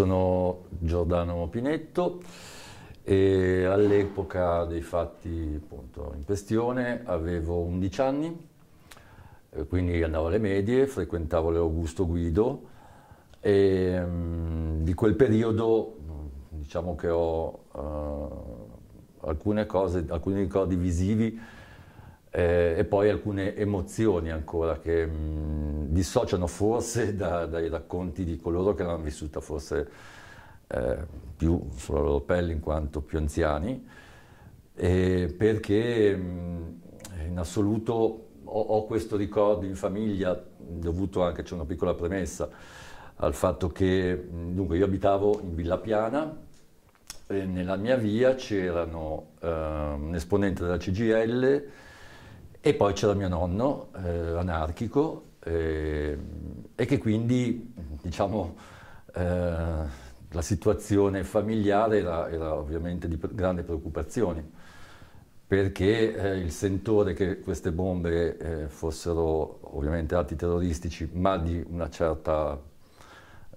sono Giordano Pinetto e all'epoca dei fatti appunto, in questione avevo 11 anni, eh, quindi andavo alle medie, frequentavo l'Augusto Guido e mh, mm, di quel periodo mm, diciamo che ho uh, alcune cose, alcuni ricordi visivi eh, e poi alcune emozioni ancora che mh, mm, dissociano forse da, dai racconti di coloro che l'hanno vissuta forse eh, più sulla loro pelle in quanto più anziani, eh, perché mh, mm, in assoluto ho, ho, questo ricordo in famiglia dovuto anche, c'è una piccola premessa, al fatto che mm, dunque io abitavo in Villa Piana e nella mia via c'erano ehm, un esponente della CGL e poi c'era mio nonno, eh, anarchico, eh, e che quindi, diciamo, eh, la situazione familiare era, era ovviamente di grande preoccupazione, perché eh, il sentore che queste bombe eh, fossero ovviamente atti terroristici, ma di una certa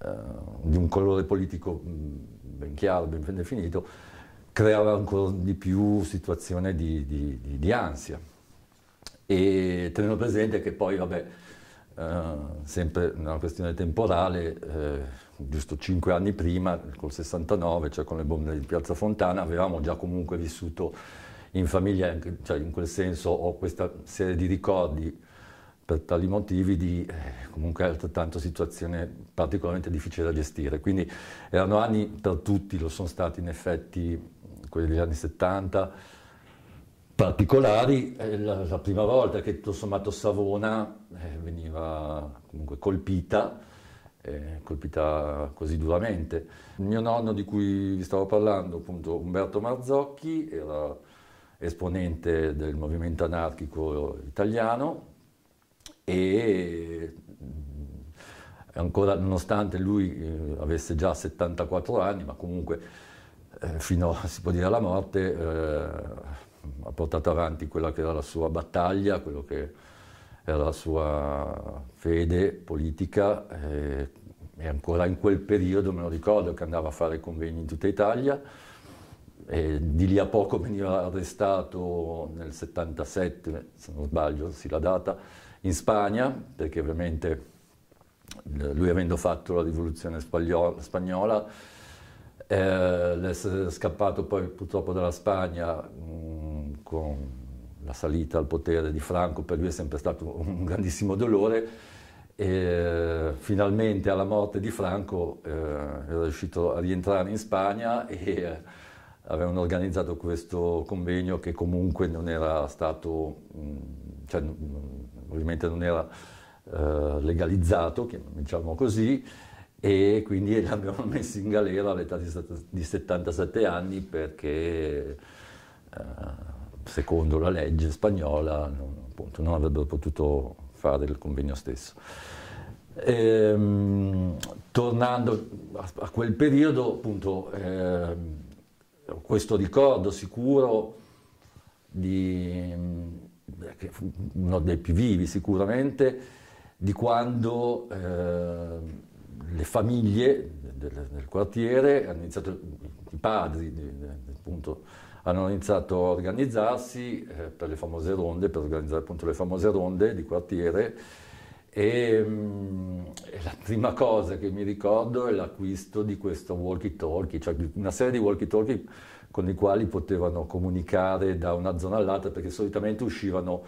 eh, di un colore politico mm, ben chiaro, ben definito, creava ancora di più situazione di, di, di, di ansia e tenendo presente che poi, vabbè, eh, sempre una questione temporale, eh, giusto cinque anni prima, col 69, cioè con le bombe di Piazza Fontana, avevamo già comunque vissuto in famiglia, cioè in quel senso ho questa serie di ricordi per tali motivi di eh, comunque altrettanto situazione particolarmente difficile da gestire. Quindi erano anni per tutti, lo sono stati in effetti quelli degli anni 70, particolari, è eh, la, la prima volta che tutto sommato Savona eh, veniva comunque colpita, eh, colpita così duramente. Il mio nonno di cui vi stavo parlando, appunto Umberto Marzocchi, era esponente del movimento anarchico italiano e mm, ancora nonostante lui eh, avesse già 74 anni, ma comunque eh, fino si può dire alla morte eh, ha portato avanti quella che era la sua battaglia, quello che era la sua fede politica e, eh, e ancora in quel periodo me lo ricordo che andava a fare convegni in tutta Italia e di lì a poco veniva arrestato nel 77, se non sbaglio, sì la data, in Spagna perché ovviamente eh, lui avendo fatto la rivoluzione spagnola, eh, l'essere scappato poi purtroppo dalla Spagna mh, mm, con la salita al potere di Franco, per lui è sempre stato un grandissimo dolore e finalmente alla morte di Franco eh, era riuscito a rientrare in Spagna e eh, avevano organizzato questo convegno che comunque non era stato, mm, cioè, ovviamente non era eh, legalizzato, diciamo così, e quindi li abbiamo messi in galera all'età di 77 anni perché... Eh, secondo la legge spagnola, non, appunto, non avrebbero potuto fare il convegno stesso. E, ehm, tornando a, quel periodo, appunto, eh, questo ricordo sicuro di, eh, uno dei più vivi sicuramente, di quando eh, le famiglie del, del, quartiere hanno iniziato, i padri appunto, hanno iniziato a organizzarsi eh, per le famose ronde, per organizzare appunto le famose ronde di quartiere e, mh, mm, la prima cosa che mi ricordo è l'acquisto di questo walkie talkie, cioè una serie di walkie talkie con i quali potevano comunicare da una zona all'altra perché solitamente uscivano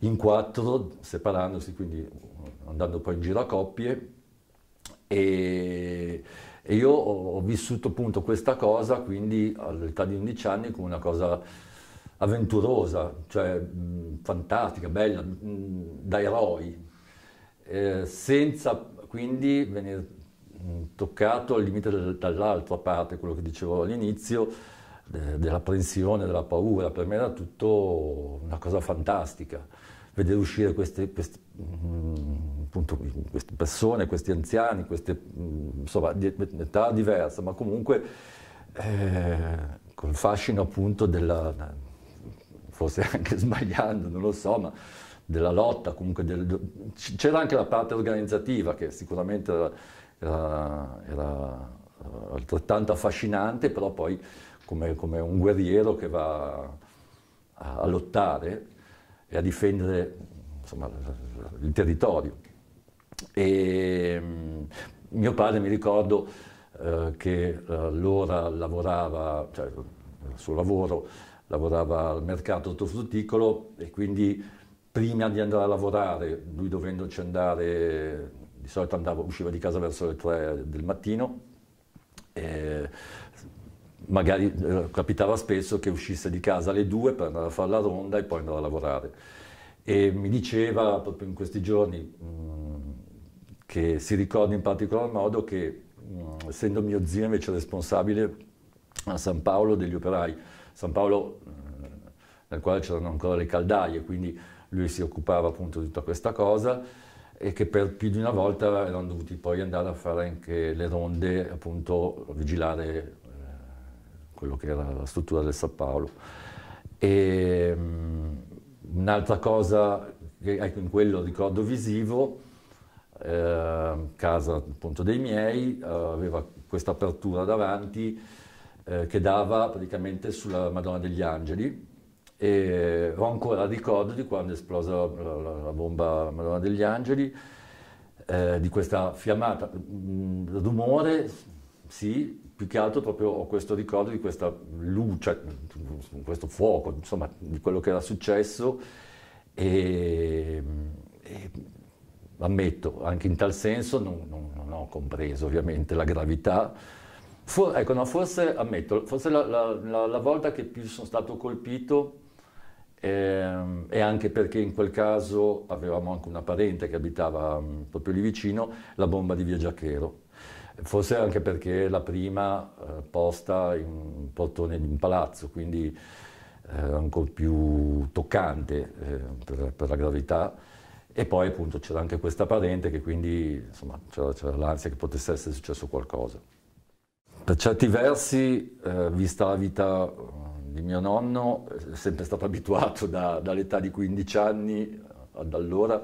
in quattro separandosi, quindi andando poi in giro a coppie e e io ho, vissuto appunto questa cosa, quindi all'età di 11 anni, come una cosa avventurosa, cioè mh, fantastica, bella, mh, da eroi, eh, senza quindi venire toccato al limite del, dall'altra parte, quello che dicevo all'inizio, de, della pressione, della paura, per me era tutto una cosa fantastica vedere uscire queste, queste, mm, appunto, queste persone, questi anziani, queste mm, insomma, di età diversa, ma comunque eh, col fascino appunto della, forse anche sbagliando, non lo so, ma della lotta, comunque del, c'era anche la parte organizzativa che sicuramente era, era, era eh, altrettanto affascinante, però poi come, come un guerriero che va a, a lottare e a difendere insomma, il territorio. E, mm, mio padre mi ricordo eh, che allora eh, lavorava, cioè il suo lavoro lavorava al mercato ortofrutticolo e quindi prima di andare a lavorare, lui dovendoci andare, di solito andava, usciva di casa verso le 3 del mattino, eh, magari eh, capitava spesso che uscisse di casa alle due per andare a fare la ronda e poi andare a lavorare. E mi diceva proprio in questi giorni mh, mm, che si ricorda in particolar modo che, mh, mm, essendo mio zio invece responsabile a San Paolo degli operai, San Paolo mh, mm, nel quale c'erano ancora le caldaie, quindi lui si occupava appunto di tutta questa cosa e che per più di una volta erano dovuti poi andare a fare anche le ronde, appunto vigilare quello che era la struttura del San Paolo. E, um, un'altra cosa, ecco in quello ricordo visivo, eh, casa appunto dei miei, eh, aveva questa apertura davanti eh, che dava praticamente sulla Madonna degli Angeli e ho ancora ricordo di quando è esplosa la, la, la bomba Madonna degli Angeli, eh, di questa fiammata, mh, mm, rumore, sì, più che altro proprio ho questo ricordo di questa luce, cioè, questo fuoco, insomma, di quello che era successo e, e ammetto, anche in tal senso non, non, non ho compreso ovviamente la gravità. For, ecco, no, forse ammetto, forse la, la, la, la, volta che più sono stato colpito eh, e anche perché in quel caso avevamo anche una parente che abitava mm, proprio lì vicino, la bomba di Via Giacchero Forse anche perché la prima eh, posta in un portone di un palazzo, quindi eh, ancora più toccante eh, per, per, la gravità. E poi appunto c'era anche questa parente che quindi insomma, c'era, c'era l'ansia che potesse essere successo qualcosa. Per certi versi, eh, vista la vita eh, di mio nonno, è sempre stato abituato da, dall'età di 15 anni eh, ad allora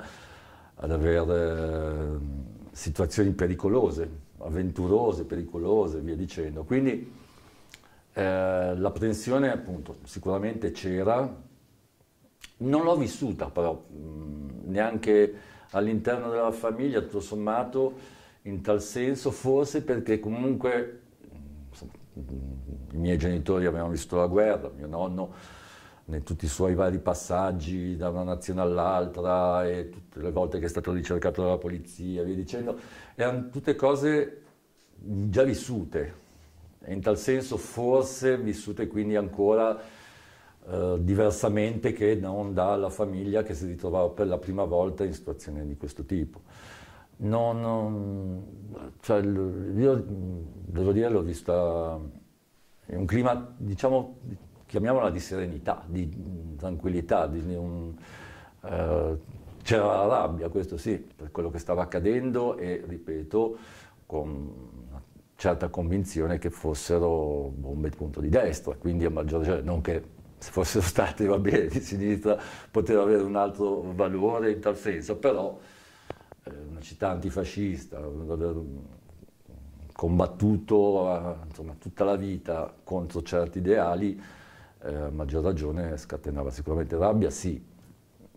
ad avere ehm, situazioni pericolose, avventurose, pericolose e via dicendo. Quindi eh, l'apprensione appunto sicuramente c'era, non l'ho vissuta però mh, mm, neanche all'interno della famiglia, tutto sommato in tal senso, forse perché comunque mm, insomma, mm, i miei genitori avevano visto la guerra, mio nonno in tutti i suoi vari passaggi da una nazione all'altra e tutte le volte che è stato ricercato dalla polizia, via dicendo, erano tutte cose già vissute, e in tal senso forse vissute quindi ancora eh, diversamente che non dalla famiglia che si ritrovava per la prima volta in situazioni di questo tipo. Non, non, cioè, io devo dire l'ho vista in un clima diciamo chiamiamola di serenità, di tranquillità, di un, eh, c'era la rabbia, questo sì, per quello che stava accadendo e, ripeto, con una certa convinzione che fossero bombe punto di destra, quindi a maggior ragione, non che se fossero state va bene, di sinistra poteva avere un altro valore in tal senso, però eh, una città antifascista, combattuto eh, insomma, tutta la vita contro certi ideali, eh, a maggior ragione scatenava sicuramente rabbia, sì,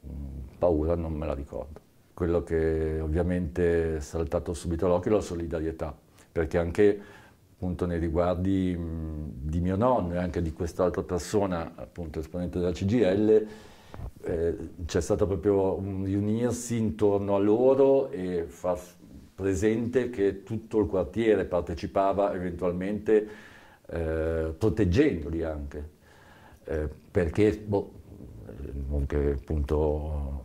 mm, paura non me la ricordo. Quello che ovviamente è saltato subito all'occhio è la solidarietà, perché anche appunto nei riguardi mh, mm, di mio nonno e anche di quest'altra persona, appunto esponente della CGL, eh, c'è stato proprio un riunirsi intorno a loro e far presente che tutto il quartiere partecipava eventualmente eh, proteggendoli anche. Eh, perché boh, non che appunto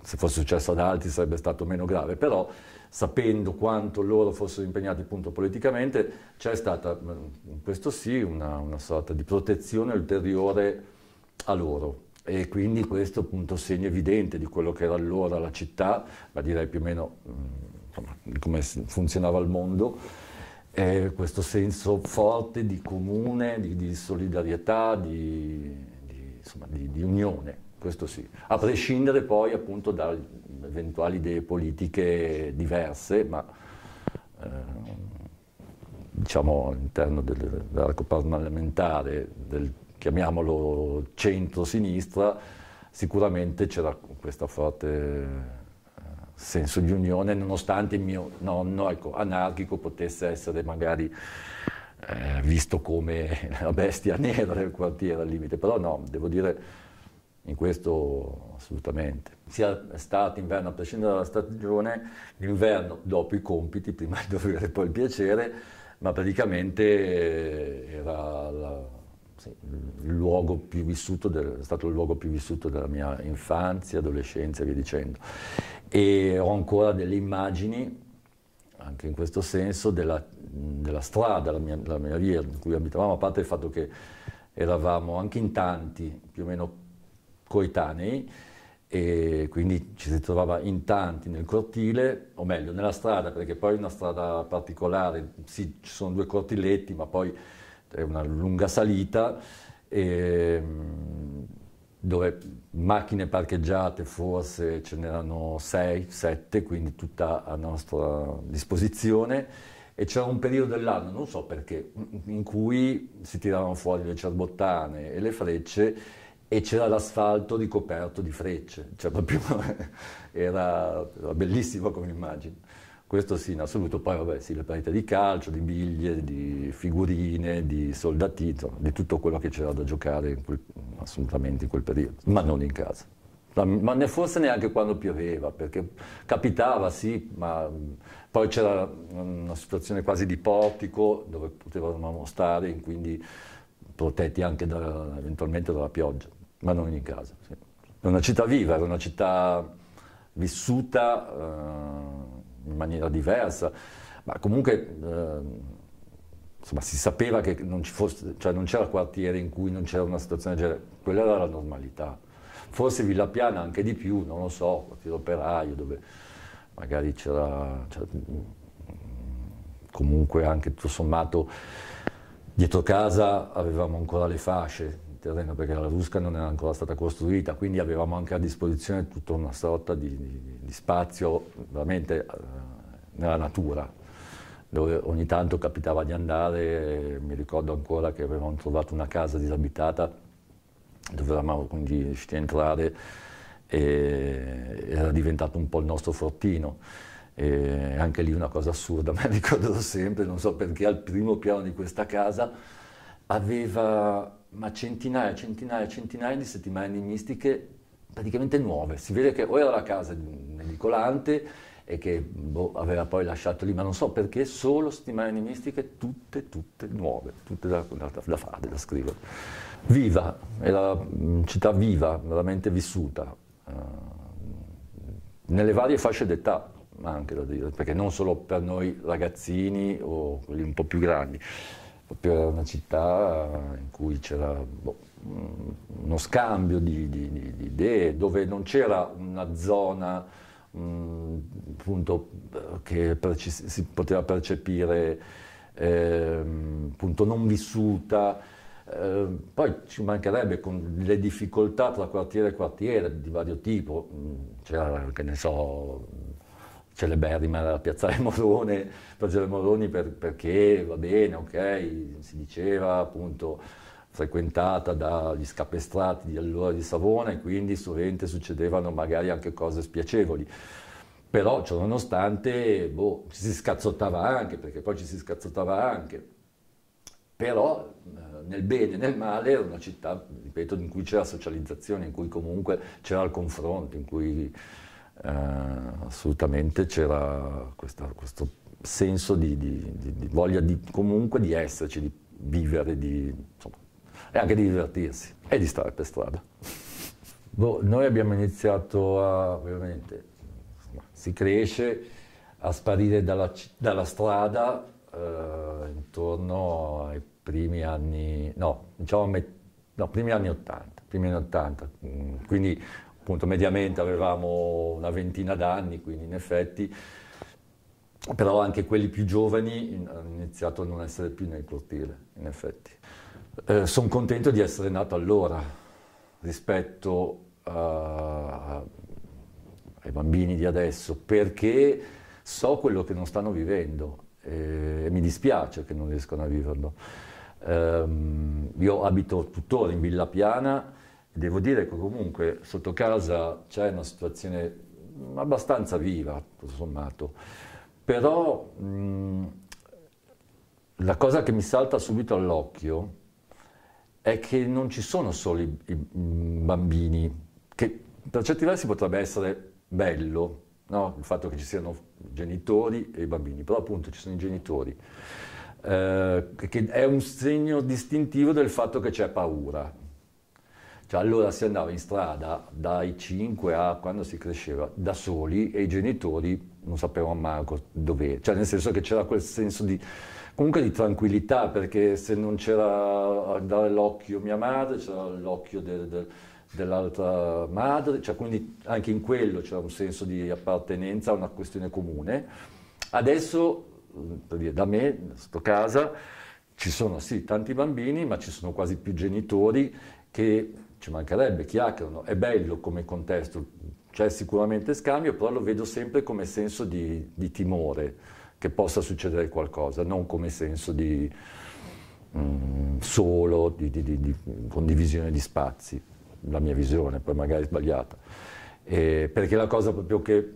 se fosse successo ad altri sarebbe stato meno grave, però sapendo quanto loro fossero impegnati appunto politicamente c'è stata, mm, questo sì, una, una sorta di protezione ulteriore a loro e quindi questo appunto segno evidente di quello che era allora la città, ma direi più o meno mm, insomma, come funzionava il mondo eh, questo senso forte di comune, di, di solidarietà, di, di, insomma, di, unione, questo sì, a prescindere poi appunto da eventuali idee politiche diverse, ma eh, diciamo all'interno dell'arco parlamentare, del, chiamiamolo centro-sinistra, sicuramente c'era questa forte senso di unione, nonostante il mio nonno ecco, anarchico potesse essere magari eh, visto come la bestia nera del quartiere al limite, però no, devo dire in questo assolutamente. Sia estate, inverno a prescindere dalla stagione, l'inverno dopo i compiti, prima il dovere e poi il piacere, ma praticamente eh, era la sì, vissuto, è stato il luogo più vissuto della mia infanzia, adolescenza e via dicendo. E ho ancora delle immagini, anche in questo senso, della, della strada, la mia, la mia, via in cui abitavamo, a parte il fatto che eravamo anche in tanti, più o meno coetanei, e quindi ci si trovava in tanti nel cortile, o meglio nella strada, perché poi è una strada particolare, sì, ci sono due cortiletti, ma poi è una lunga salita e, dove macchine parcheggiate forse ce n'erano 6, 7, quindi tutta a nostra disposizione e c'era un periodo dell'anno, non so perché, in cui si tiravano fuori le cerbottane e le frecce e c'era l'asfalto ricoperto di frecce, cioè proprio era, era bellissimo come immagine. Questo sì, in assoluto, poi vabbè, sì, le partite di calcio, di biglie, di figurine, di soldatito, di tutto quello che c'era da giocare in quel, assolutamente in quel periodo, ma non in casa. Ma ne forse neanche quando pioveva, perché capitava sì, ma poi c'era una situazione quasi di portico dove potevamo stare, quindi protetti anche da, eventualmente dalla pioggia, ma non in casa. Sì. Era una città viva, era una città vissuta. Eh, in maniera diversa, ma comunque eh, insomma, si sapeva che non, ci fosse, cioè non c'era quartiere in cui non c'era una situazione del genere, quella era la normalità. Forse Villa Piana anche di più, non lo so, quartiere operaio dove magari c'era cioè, mm, comunque anche tutto sommato dietro casa avevamo ancora le fasce, terreno perché la Rusca non era ancora stata costruita, quindi avevamo anche a disposizione tutta una sorta di, di, di spazio veramente eh, nella natura, dove ogni tanto capitava di andare, mi ricordo ancora che avevamo trovato una casa disabitata dove eravamo quindi riusciti a entrare e era diventato un po' il nostro fortino. E anche lì una cosa assurda, me la ricorderò sempre, non so perché al primo piano di questa casa aveva ma centinaia, centinaia, centinaia di settimane enigmistiche praticamente nuove. Si vede che o era la casa di un edicolante e che boh, aveva poi lasciato lì, ma non so perché, solo settimane enigmistiche tutte, tutte nuove, tutte da, da, da fare, da scrivere. Viva, è la città viva, veramente vissuta, eh, nelle varie fasce d'età, anche da dire, perché non solo per noi ragazzini o quelli un po' più grandi, proprio era una città eh, in cui c'era boh, mm, uno scambio di, di, di, di, idee, dove non c'era una zona mh, mm, appunto, eh, che si poteva percepire eh, appunto, non vissuta. Eh, poi ci mancherebbe con le difficoltà tra quartiere e quartiere di vario tipo, mm, c'era che ne so celeberrima da piazzare Morone, piazzare Moroni per, perché va bene, ok, si diceva appunto frequentata dagli scapestrati di allora di Savona e quindi sovente succedevano magari anche cose spiacevoli. Però ciononostante boh, ci si scazzottava anche, perché poi ci si scazzottava anche. Però eh, nel bene e nel male era una città, ripeto, in cui c'era socializzazione, in cui comunque c'era il confronto, in cui eh, assolutamente c'era questo senso di, di, di, di voglia comunque di esserci, di vivere, insomma, e anche di divertirsi e di stare per strada. Boh, noi abbiamo iniziato a, ovviamente, insomma, si cresce a sparire dalla, dalla strada eh, intorno ai primi anni, no, diciamo, no, primi anni 80, primi anni 80, mm, quindi appunto mediamente avevamo una ventina d'anni, quindi in effetti, però anche quelli più giovani hanno iniziato a non essere più nel cortile, in effetti. Eh, Sono contento di essere nato allora rispetto a, ai bambini di adesso, perché so quello che non stanno vivendo e, mi dispiace che non riescano a viverlo. Eh, io abito tuttora in Villa Piana, Devo dire che comunque sotto casa c'è una situazione abbastanza viva, tutto sommato, però mh, mm, la cosa che mi salta subito all'occhio è che non ci sono solo i, i mm, bambini, che per certi versi potrebbe essere bello, no? il fatto che ci siano genitori e bambini, però appunto ci sono i genitori, eh, che è un segno distintivo del fatto che c'è paura cioè, allora si andava in strada dai 5 a quando si cresceva da soli e i genitori non sapevano manco dove, cioè nel senso che c'era quel senso di comunque di tranquillità perché se non c'era a dare l'occhio mia madre, c'era l'occhio del, del, dell'altra madre, cioè quindi anche in quello c'era un senso di appartenenza a una questione comune. Adesso da me, sto casa, ci sono sì tanti bambini, ma ci sono quasi più genitori che ci mancherebbe, chiacchierano, è bello come contesto, c'è sicuramente scambio, però lo vedo sempre come senso di, di timore che possa succedere qualcosa, non come senso di mm, solo, di, di, di, condivisione di spazi, la mia visione, poi magari sbagliata, e perché la cosa proprio che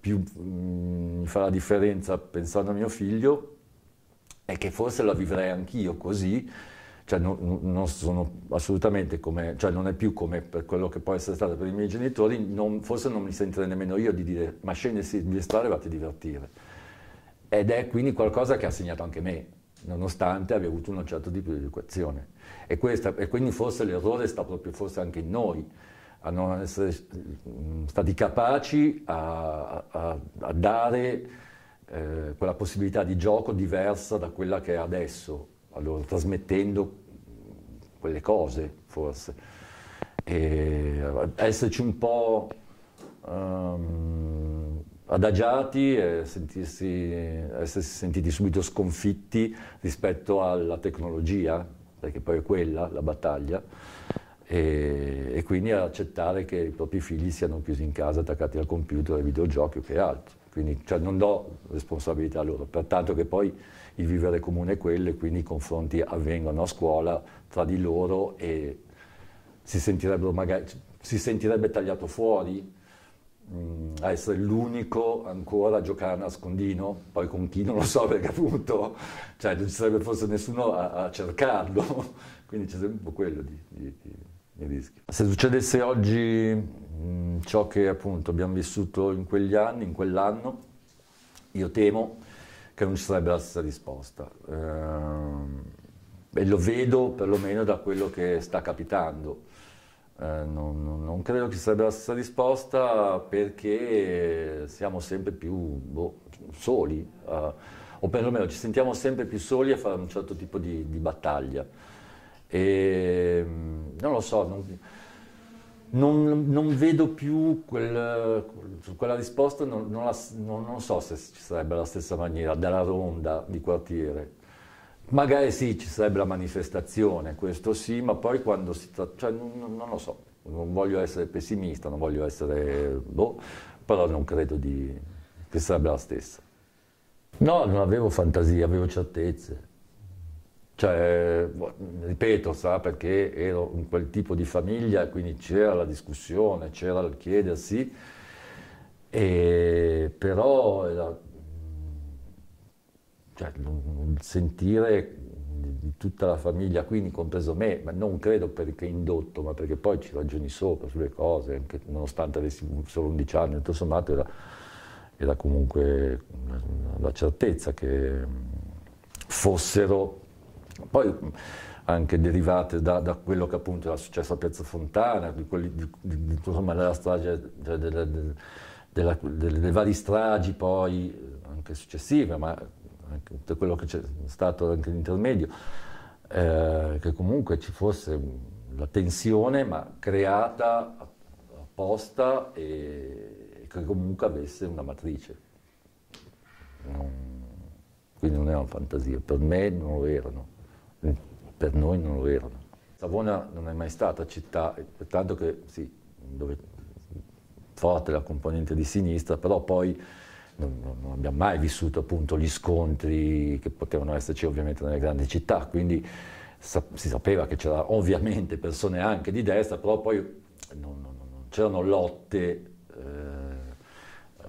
più mi mm, fa la differenza pensando a mio figlio è che forse la vivrei anch'io così, cioè non, non, sono assolutamente come, cioè non è più come per quello che può essere stato per i miei genitori, non, forse non mi sentirei nemmeno io di dire ma scendersi di strada e vatti a divertire. Ed è quindi qualcosa che ha segnato anche me, nonostante abbia avuto un certo tipo di educazione. E, questa, e quindi forse l'errore sta proprio forse anche in noi, a non essere mm, stati capaci a, a, a dare eh, quella possibilità di gioco diversa da quella che è adesso allora trasmettendo quelle cose forse. E eh, esserci un po' um, adagiati e sentirsi, essersi sentiti subito sconfitti rispetto alla tecnologia, perché poi è quella la battaglia, e, e quindi accettare che i propri figli siano chiusi in casa attaccati al computer, ai videogiochi o che altro quindi cioè, non do responsabilità a loro, pertanto che poi il vivere comune è quello e quindi i confronti avvengono a scuola tra di loro e si, sentirebbero magari, cioè, si sentirebbe tagliato fuori mh, mm, a essere l'unico ancora a giocare a nascondino, poi con chi non lo so perché appunto cioè, non ci sarebbe forse nessuno a, a cercarlo, quindi c'è sempre un po' quello di, di, di i rischi. Se succedesse oggi mh, mm, ciò che appunto abbiamo vissuto in quegli anni, in quell'anno, io temo che non ci sarebbe la stessa risposta. Eh, e lo vedo perlomeno da quello che sta capitando. Eh, non, non, non, credo che ci sarebbe la stessa risposta perché siamo sempre più boh, soli, eh, o perlomeno ci sentiamo sempre più soli a fare un certo tipo di, di battaglia. E, ehm, non lo so, non, non, non vedo più quel, quella risposta, non, non, la, non, so se ci sarebbe la stessa maniera della ronda di quartiere. Magari sì, ci sarebbe la manifestazione, questo sì, ma poi quando si tratta, cioè, non, lo so, non voglio essere pessimista, non voglio essere, boh, però non credo di, che sarebbe la stessa. No, non avevo fantasie, avevo certezze. Cioè, ripeto, sa, perché ero in quel tipo di famiglia, quindi c'era la discussione, c'era il chiedersi, e, però era, cioè, sentire di tutta la famiglia, quindi compreso me, ma non credo perché indotto, ma perché poi ci ragioni sopra sulle cose, anche, nonostante avessi solo 11 anni, tutto sommato era, era comunque la certezza che fossero poi mm, anche derivate da, da, quello che appunto era successo a Piazza Fontana, di quelli, di, di, insomma, della strage, cioè della, della, delle, delle, varie stragi poi eh, anche successive, ma anche tutto quello che c'è stato anche l'intermedio, eh, che comunque ci fosse mm, la tensione ma creata apposta e che comunque avesse una matrice. Non, quindi non era una fantasia, per me non lo erano per noi non lo erano. Savona non è mai stata città, tanto che sì, dove forte la componente di sinistra, però poi non, non, abbiamo mai vissuto appunto gli scontri che potevano esserci ovviamente nelle grandi città, quindi sa si sapeva che c'erano ovviamente persone anche di destra, però poi non, non, non c'erano lotte. Eh,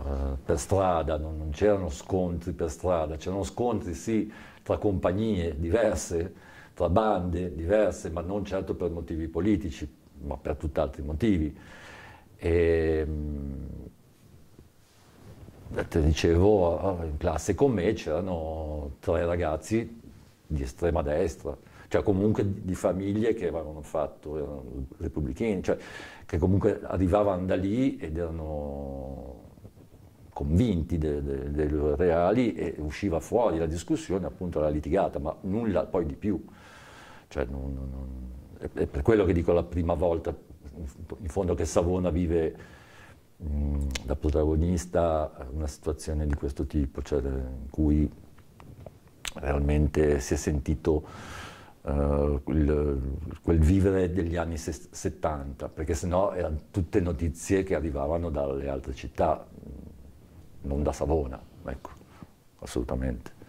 eh, per strada, non, non c'erano scontri per strada, c'erano scontri sì tra compagnie diverse, tra bande diverse, ma non certo per motivi politici, ma per tutt'altri motivi. E, ehm, te dicevo, eh, in classe con me c'erano tre ragazzi di estrema destra, cioè comunque di famiglie che avevano fatto, erano repubblicani, cioè che comunque arrivavano da lì ed erano convinti dei de, de reali e usciva fuori la discussione, appunto la litigata, ma nulla poi di più. Cioè, non, non, è, per quello che dico la prima volta, in fondo che Savona vive mh, da protagonista una situazione di questo tipo, cioè, in cui realmente si è sentito... Uh, eh, quel, quel, vivere degli anni 70, perché sennò erano tutte notizie che arrivavano dalle altre città non da Savona, ecco, assolutamente.